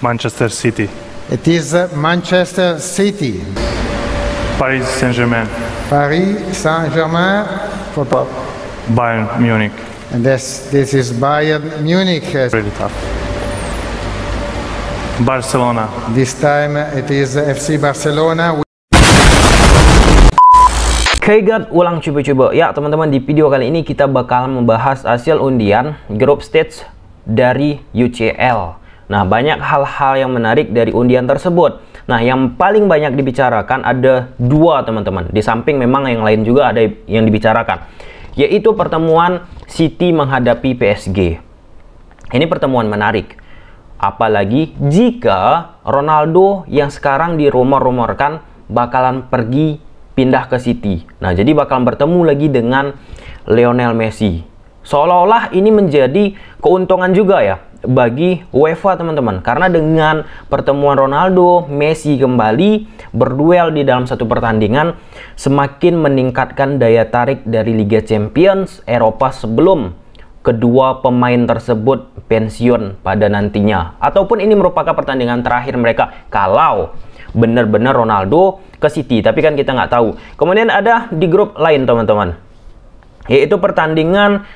Manchester City. It is uh, Manchester City. Paris Saint-Germain. Paris Saint-Germain for Bob. Bayern Munich. And this, this is Bayern Munich. Really tough. Barcelona. This time it is FC Barcelona. Hey God, ulang coba-coba. Ya teman-teman di video kali ini kita bakal membahas hasil undian group stage dari UCL. Nah, banyak hal-hal yang menarik dari undian tersebut. Nah, yang paling banyak dibicarakan ada dua, teman-teman. Di samping memang yang lain juga ada yang dibicarakan, yaitu pertemuan City menghadapi PSG. Ini pertemuan menarik. Apalagi jika Ronaldo yang sekarang dirumor-rumorkan bakalan pergi pindah ke City. Nah, jadi bakalan bertemu lagi dengan Lionel Messi. Seolah-olah ini menjadi keuntungan juga ya bagi UEFA teman-teman karena dengan pertemuan Ronaldo, Messi kembali berduel di dalam satu pertandingan semakin meningkatkan daya tarik dari Liga Champions Eropa sebelum kedua pemain tersebut pensiun pada nantinya ataupun ini merupakan pertandingan terakhir mereka kalau benar-benar Ronaldo ke City tapi kan kita nggak tahu kemudian ada di grup lain teman-teman yaitu pertandingan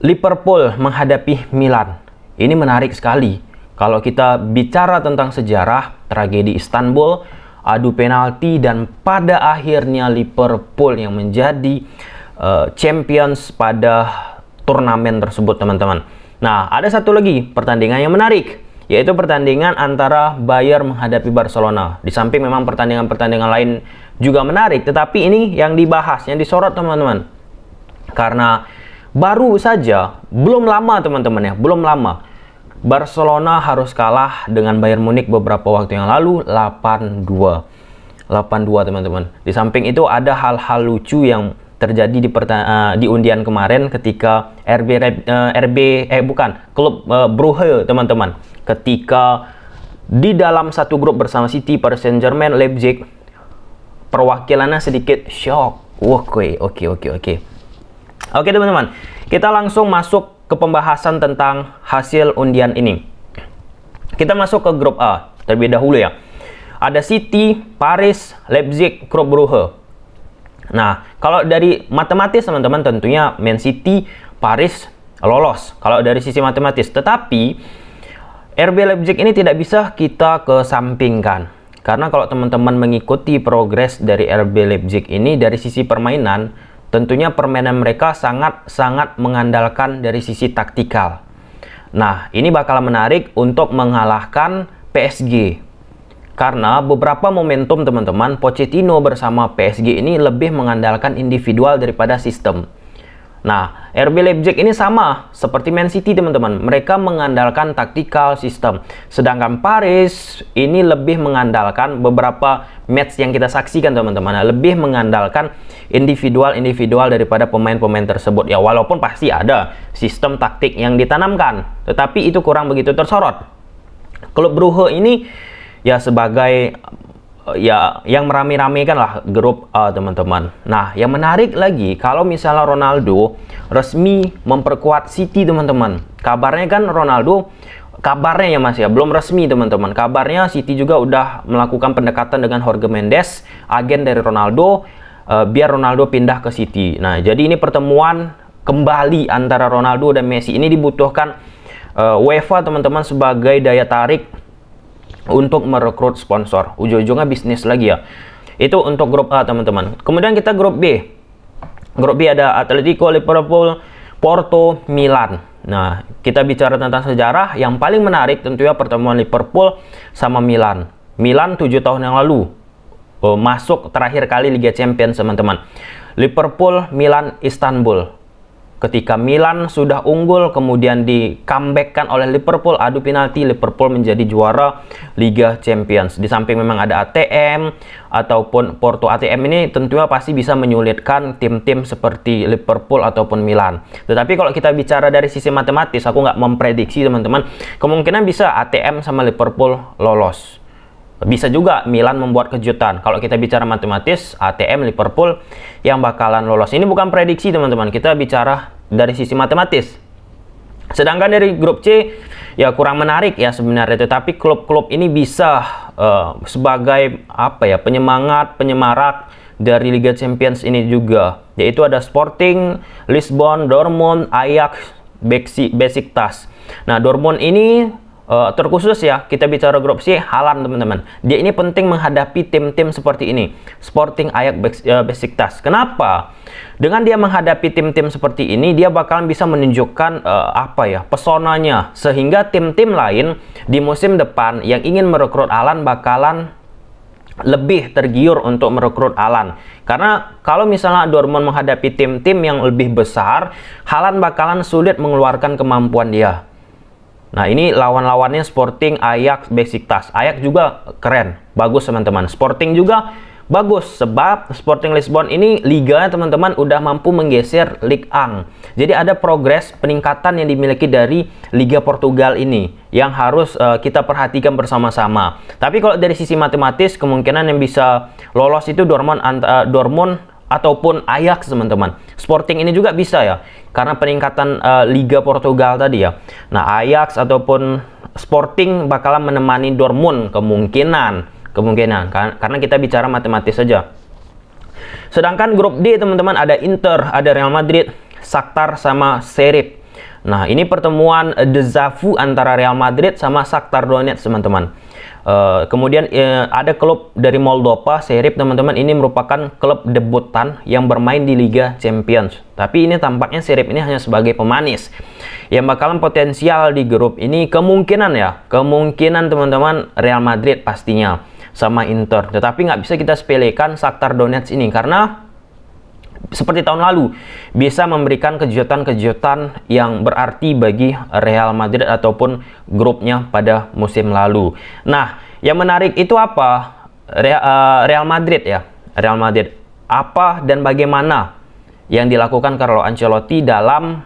Liverpool menghadapi Milan. Ini menarik sekali. Kalau kita bicara tentang sejarah, tragedi Istanbul, adu penalti, dan pada akhirnya Liverpool yang menjadi uh, champions pada turnamen tersebut, teman-teman. Nah, ada satu lagi pertandingan yang menarik, yaitu pertandingan antara Bayern menghadapi Barcelona. Di samping memang pertandingan-pertandingan lain juga menarik, tetapi ini yang dibahas, yang disorot, teman-teman. Karena baru saja belum lama teman-teman ya belum lama Barcelona harus kalah dengan Bayern Munich beberapa waktu yang lalu 8-2 8-2 teman-teman di samping itu ada hal-hal lucu yang terjadi di uh, di undian kemarin ketika RB uh, eh, RB eh bukan klub uh, Brugge teman-teman ketika di dalam satu grup bersama City, Paris Saint-Germain, Leipzig perwakilannya sedikit shock. Oke, oke, oke, oke. Oke teman-teman, kita langsung masuk ke pembahasan tentang hasil undian ini. Kita masuk ke grup A terlebih dahulu ya. Ada City, Paris, Leipzig, Club Brugge. Nah, kalau dari matematis teman-teman tentunya Man City, Paris lolos kalau dari sisi matematis. Tetapi RB Leipzig ini tidak bisa kita kesampingkan. Karena kalau teman-teman mengikuti progres dari RB Leipzig ini dari sisi permainan tentunya permainan mereka sangat-sangat mengandalkan dari sisi taktikal. Nah, ini bakal menarik untuk mengalahkan PSG. Karena beberapa momentum teman-teman, Pochettino bersama PSG ini lebih mengandalkan individual daripada sistem. Nah, RB Leipzig ini sama seperti Man City teman-teman. Mereka mengandalkan taktikal sistem. Sedangkan Paris ini lebih mengandalkan beberapa match yang kita saksikan teman-teman. Nah, lebih mengandalkan individual-individual daripada pemain-pemain tersebut. Ya, walaupun pasti ada sistem taktik yang ditanamkan. Tetapi itu kurang begitu tersorot. Klub Brugge ini ya sebagai ya yang merame kan lah grup eh, teman-teman. Nah, yang menarik lagi kalau misalnya Ronaldo resmi memperkuat City teman-teman. Kabarnya kan Ronaldo kabarnya ya Mas ya, belum resmi teman-teman. Kabarnya City juga udah melakukan pendekatan dengan Jorge Mendes, agen dari Ronaldo uh, biar Ronaldo pindah ke City. Nah, jadi ini pertemuan kembali antara Ronaldo dan Messi ini dibutuhkan uh, UEFA teman-teman sebagai daya tarik untuk merekrut sponsor. Ujung-ujungnya bisnis lagi ya. Itu untuk grup A, teman-teman. Kemudian kita grup B. Grup B ada Atletico, Liverpool, Porto, Milan. Nah, kita bicara tentang sejarah yang paling menarik tentunya pertemuan Liverpool sama Milan. Milan 7 tahun yang lalu eh, masuk terakhir kali Liga Champions, teman-teman. Liverpool, Milan, Istanbul ketika Milan sudah unggul kemudian di comebackkan oleh Liverpool adu penalti Liverpool menjadi juara Liga Champions di samping memang ada ATM ataupun Porto ATM ini tentunya pasti bisa menyulitkan tim-tim seperti Liverpool ataupun Milan tetapi kalau kita bicara dari sisi matematis aku nggak memprediksi teman-teman kemungkinan bisa ATM sama Liverpool lolos bisa juga Milan membuat kejutan. Kalau kita bicara matematis, ATM Liverpool yang bakalan lolos. Ini bukan prediksi teman-teman, kita bicara dari sisi matematis. Sedangkan dari grup C ya kurang menarik ya sebenarnya tetapi klub-klub ini bisa uh, sebagai apa ya penyemangat, penyemarak dari Liga Champions ini juga yaitu ada Sporting, Lisbon, Dortmund, Ajax, Besiktas. Nah, Dortmund ini uh, terkhusus ya kita bicara grup C Halan teman-teman dia ini penting menghadapi tim-tim seperti ini Sporting Ayak eh, task kenapa dengan dia menghadapi tim-tim seperti ini dia bakalan bisa menunjukkan uh, apa ya pesonanya sehingga tim-tim lain di musim depan yang ingin merekrut Alan bakalan lebih tergiur untuk merekrut Alan. Karena kalau misalnya Dortmund menghadapi tim-tim yang lebih besar, Halan bakalan sulit mengeluarkan kemampuan dia. Nah ini lawan-lawannya Sporting, Ajax, Besiktas. Ajax juga keren, bagus teman-teman. Sporting juga bagus sebab Sporting Lisbon ini liga teman-teman udah mampu menggeser Ligue 1. Jadi ada progres peningkatan yang dimiliki dari Liga Portugal ini yang harus uh, kita perhatikan bersama-sama. Tapi kalau dari sisi matematis kemungkinan yang bisa lolos itu Dortmund, uh, Dortmund ataupun Ajax teman-teman. Sporting ini juga bisa ya karena peningkatan uh, Liga Portugal tadi ya. Nah, Ajax ataupun Sporting bakalan menemani Dortmund kemungkinan, kemungkinan karena kita bicara matematis saja. Sedangkan grup D teman-teman ada Inter, ada Real Madrid, Saktar sama Serif. Nah, ini pertemuan dezavu antara Real Madrid sama Saktar Donetsk teman-teman. Eh, kemudian uh, ada klub dari Moldova, Serif teman-teman ini merupakan klub debutan yang bermain di Liga Champions. Tapi ini tampaknya Serif ini hanya sebagai pemanis. Yang bakalan potensial di grup ini kemungkinan ya, kemungkinan teman-teman Real Madrid pastinya sama Inter. Tetapi nggak bisa kita sepelekan Shakhtar Donetsk ini karena seperti tahun lalu bisa memberikan kejutan-kejutan yang berarti bagi Real Madrid ataupun grupnya pada musim lalu. Nah, yang menarik itu apa? Eh, Real Madrid ya, Real Madrid. Apa dan bagaimana yang dilakukan Carlo Ancelotti dalam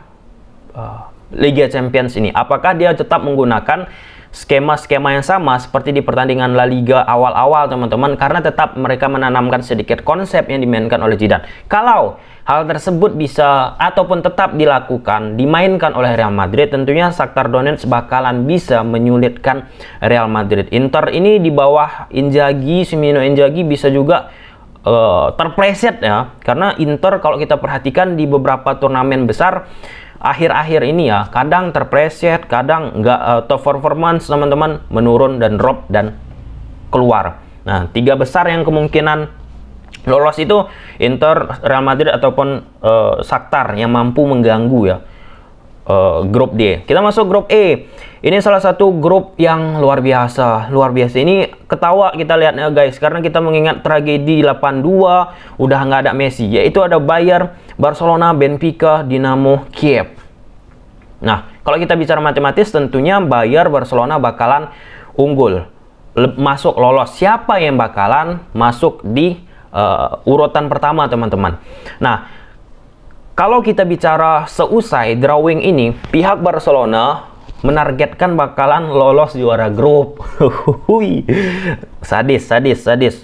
eh, Liga Champions ini? Apakah dia tetap menggunakan skema-skema yang sama seperti di pertandingan La Liga awal-awal teman-teman karena tetap mereka menanamkan sedikit konsep yang dimainkan oleh Zidane. Kalau hal tersebut bisa ataupun tetap dilakukan dimainkan oleh Real Madrid tentunya Shakhtar Donetsk bakalan bisa menyulitkan Real Madrid. Inter ini di bawah injagi Simino injagi bisa juga uh, terpleset ya karena Inter kalau kita perhatikan di beberapa turnamen besar akhir-akhir ini ya kadang terpreset kadang nggak uh, top performance teman-teman menurun dan drop dan keluar nah tiga besar yang kemungkinan lolos itu Inter Real Madrid ataupun uh, eh, Saktar yang mampu mengganggu ya uh, grup D. Kita masuk grup E. Ini salah satu grup yang luar biasa, luar biasa. Ini ketawa kita lihatnya guys, karena kita mengingat tragedi 82, udah nggak ada Messi. Yaitu ada Bayer, Barcelona, Benfica, Dinamo Kiev. Nah, kalau kita bicara matematis, tentunya Bayer Barcelona bakalan unggul, masuk lolos. Siapa yang bakalan masuk di uh, urutan pertama, teman-teman? Nah, kalau kita bicara seusai drawing ini, pihak Barcelona menargetkan bakalan lolos juara grup. sadis, sadis, sadis.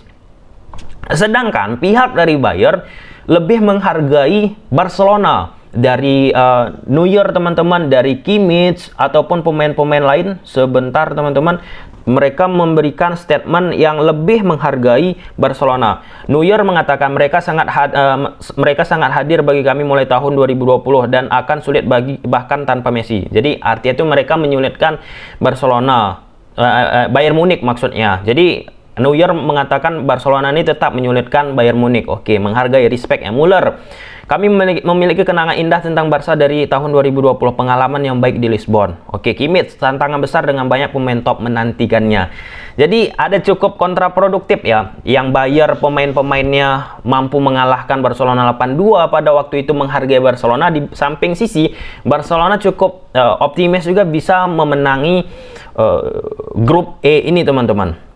Sedangkan pihak dari Bayern lebih menghargai Barcelona dari uh, New Year teman-teman, dari Kimmich ataupun pemain-pemain lain sebentar teman-teman mereka memberikan statement yang lebih menghargai Barcelona. New Year mengatakan mereka sangat uh, mereka sangat hadir bagi kami mulai tahun 2020 dan akan sulit bagi bahkan tanpa Messi. Jadi artinya itu mereka menyulitkan Barcelona, eh, Bayern Munich maksudnya. Jadi Neuer mengatakan Barcelona ini tetap menyulitkan Bayern Munich. Oke, menghargai respect ya Muller. Kami memiliki kenangan indah tentang Barca dari tahun 2020, pengalaman yang baik di Lisbon. Oke, kimit. tantangan besar dengan banyak pemain top menantikannya. Jadi, ada cukup kontraproduktif ya, yang bayar pemain-pemainnya mampu mengalahkan Barcelona 8-2 pada waktu itu menghargai Barcelona. Di samping sisi, Barcelona cukup uh, optimis juga bisa memenangi uh, grup E ini teman-teman.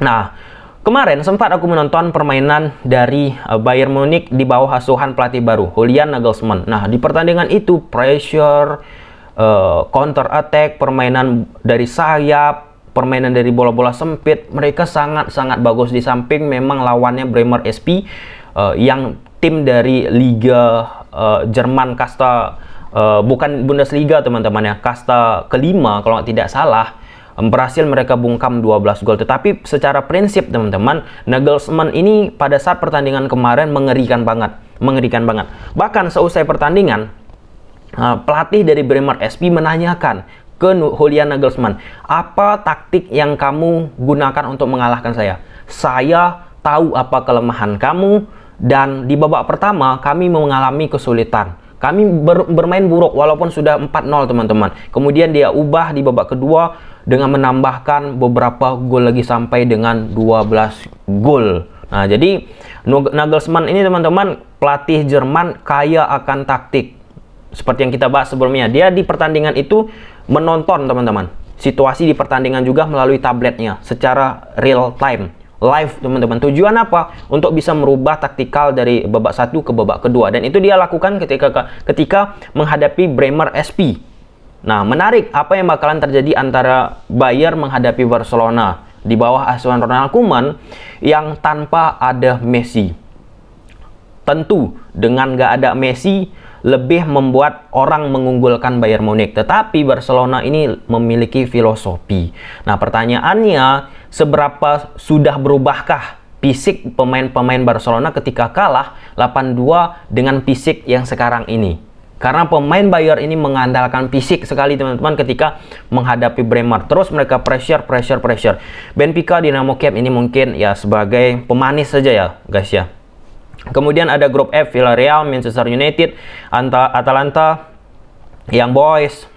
Nah, Kemarin sempat aku menonton permainan dari eh, Bayern Munich di bawah asuhan pelatih baru, Julian Nagelsmann. Nah, di pertandingan itu pressure, uh, counter attack, permainan dari sayap, permainan dari bola-bola sempit, mereka sangat-sangat bagus di samping memang lawannya Bremer SP uh, eh, yang tim dari Liga uh, Jerman kasta uh, bukan Bundesliga teman-teman ya, kasta kelima kalau tidak salah berhasil mereka bungkam 12 gol. Tetapi secara prinsip teman-teman, Nagelsmann ini pada saat pertandingan kemarin mengerikan banget, mengerikan banget. Bahkan seusai pertandingan, eh, pelatih dari Bremer SP menanyakan ke Julian Nagelsmann, apa taktik yang kamu gunakan untuk mengalahkan saya? Saya tahu apa kelemahan kamu dan di babak pertama kami mengalami kesulitan kami ber, bermain buruk walaupun sudah 4-0 teman-teman. Kemudian dia ubah di babak kedua dengan menambahkan beberapa gol lagi sampai dengan 12 gol. Nah, jadi Nagelsmann ini teman-teman pelatih Jerman kaya akan taktik. Seperti yang kita bahas sebelumnya, dia di pertandingan itu menonton teman-teman. Situasi di pertandingan juga melalui tabletnya secara real time live teman-teman. Tujuan apa? Untuk bisa merubah taktikal dari babak satu ke babak kedua dan itu dia lakukan ketika ketika menghadapi Bremer SP. Nah, menarik apa yang bakalan terjadi antara Bayern menghadapi Barcelona di bawah asuhan Ronald Koeman yang tanpa ada Messi. Tentu dengan gak ada Messi lebih membuat orang mengunggulkan Bayern Munich. Tetapi Barcelona ini memiliki filosofi. Nah, pertanyaannya seberapa sudah berubahkah fisik pemain-pemain Barcelona ketika kalah 8-2 dengan fisik yang sekarang ini? Karena pemain Bayern ini mengandalkan fisik sekali teman-teman ketika menghadapi Bremer. Terus mereka pressure, pressure, pressure. Benfica, Dinamo Kiev ini mungkin ya sebagai pemanis saja ya guys ya. Kemudian ada grup F, Villarreal, Manchester United, Anta, Atalanta, Young Boys,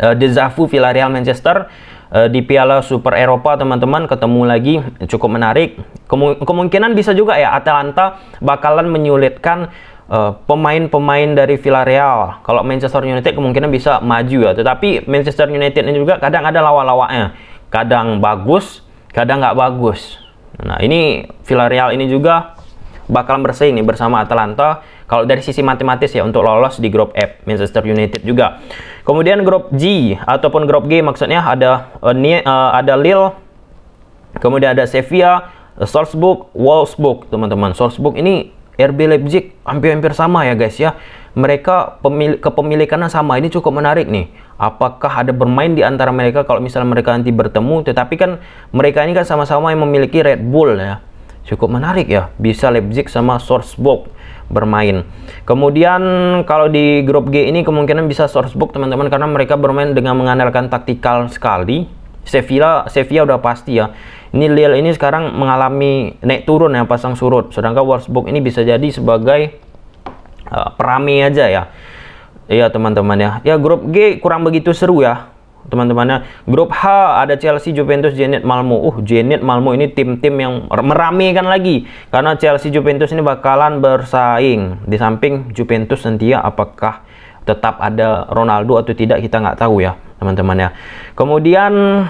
uh, eh, Dezavu, Villarreal, Manchester. Uh, di Piala Super Eropa teman-teman ketemu lagi cukup menarik. kemungkinan bisa juga ya Atalanta bakalan menyulitkan eh, pemain-pemain uh, dari Villarreal. Kalau Manchester United kemungkinan bisa maju ya. Tetapi Manchester United ini juga kadang ada lawa-lawanya. Kadang bagus, kadang nggak bagus. Nah ini Villarreal ini juga bakal bersaing nih bersama Atalanta kalau dari sisi matematis ya untuk lolos di grup F Manchester United juga. Kemudian grup G ataupun grup G maksudnya ada uh, ada Lille, kemudian ada Sevilla, Salzburg, Wolfsburg, teman-teman. Salzburg ini RB Leipzig hampir-hampir sama ya guys ya. Mereka pemilik kepemilikannya sama. Ini cukup menarik nih. Apakah ada bermain di antara mereka kalau misalnya mereka nanti bertemu? Tetapi kan mereka ini kan sama-sama yang memiliki Red Bull ya cukup menarik ya bisa Leipzig sama Sourcebook bermain. Kemudian kalau di grup G ini kemungkinan bisa Sourcebook teman-teman karena mereka bermain dengan mengandalkan taktikal sekali. Sevilla Sevilla udah pasti ya. Ini Lille ini sekarang mengalami naik turun ya pasang surut. Sedangkan Wolfsburg ini bisa jadi sebagai uh, eh, perami aja ya. Iya teman-teman ya. Ya grup G kurang begitu seru ya teman-temannya. Grup H ada Chelsea, Juventus, Zenit, Malmo. Uh, Zenit, Malmo ini tim-tim yang meramekan lagi karena Chelsea, Juventus ini bakalan bersaing. Di samping Juventus nanti ya apakah tetap ada Ronaldo atau tidak kita nggak tahu ya teman-teman ya. Kemudian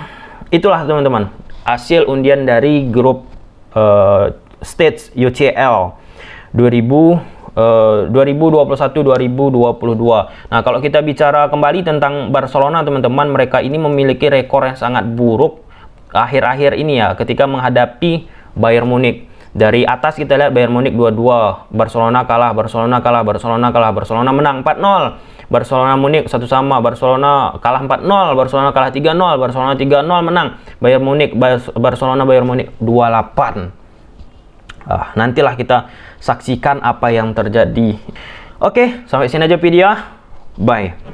itulah teman-teman hasil undian dari grup uh, eh, stage UCL 2000 Eh, uh, 2021-2022. Nah, kalau kita bicara kembali tentang Barcelona, teman-teman, mereka ini memiliki rekor yang sangat buruk akhir-akhir ini ya ketika menghadapi Bayern Munich. Dari atas kita lihat Bayern Munich 2-2, Barcelona kalah, Barcelona kalah, Barcelona kalah, Barcelona menang 4-0. Barcelona Munich satu sama, Barcelona kalah 4-0, Barcelona kalah 3-0, Barcelona 3-0 menang. Bayern Munich Barcelona Bayern Munich 28 uh, nantilah kita saksikan apa yang terjadi. Oke, sampai sini aja video. Bye.